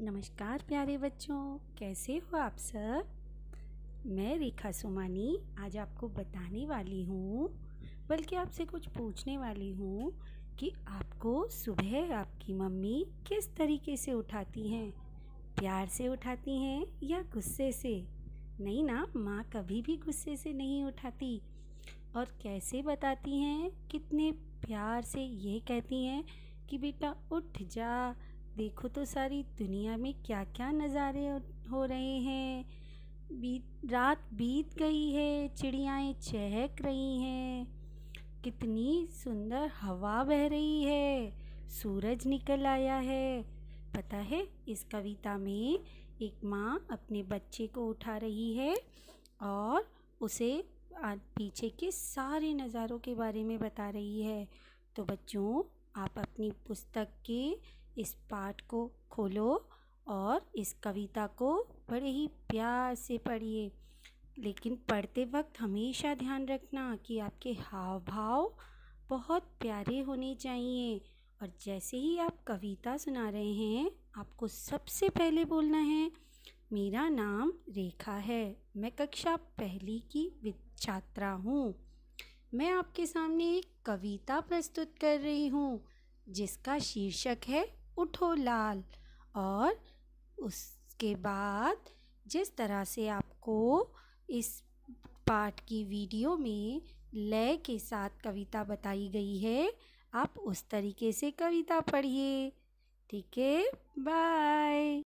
नमस्कार प्यारे बच्चों कैसे हो आप सब मैं रेखा सोमानी आज आपको बताने वाली हूँ बल्कि आपसे कुछ पूछने वाली हूँ कि आपको सुबह आपकी मम्मी किस तरीके से उठाती हैं प्यार से उठाती हैं या गुस्से से नहीं ना माँ कभी भी गुस्से से नहीं उठाती और कैसे बताती हैं कितने प्यार से ये कहती हैं कि बेटा उठ जा देखो तो सारी दुनिया में क्या क्या नज़ारे हो रहे हैं बीत रात बीत गई है चिड़ियाएँ चहक रही हैं कितनी सुंदर हवा बह रही है सूरज निकल आया है पता है इस कविता में एक माँ अपने बच्चे को उठा रही है और उसे पीछे के सारे नज़ारों के बारे में बता रही है तो बच्चों आप अपनी पुस्तक के इस पाठ को खोलो और इस कविता को बड़े ही प्यार से पढ़िए लेकिन पढ़ते वक्त हमेशा ध्यान रखना कि आपके हाव भाव बहुत प्यारे होने चाहिए और जैसे ही आप कविता सुना रहे हैं आपको सबसे पहले बोलना है मेरा नाम रेखा है मैं कक्षा पहली की छात्रा हूँ मैं आपके सामने एक कविता प्रस्तुत कर रही हूँ जिसका शीर्षक है उठो लाल और उसके बाद जिस तरह से आपको इस पाठ की वीडियो में लय के साथ कविता बताई गई है आप उस तरीके से कविता पढ़िए ठीक है बाय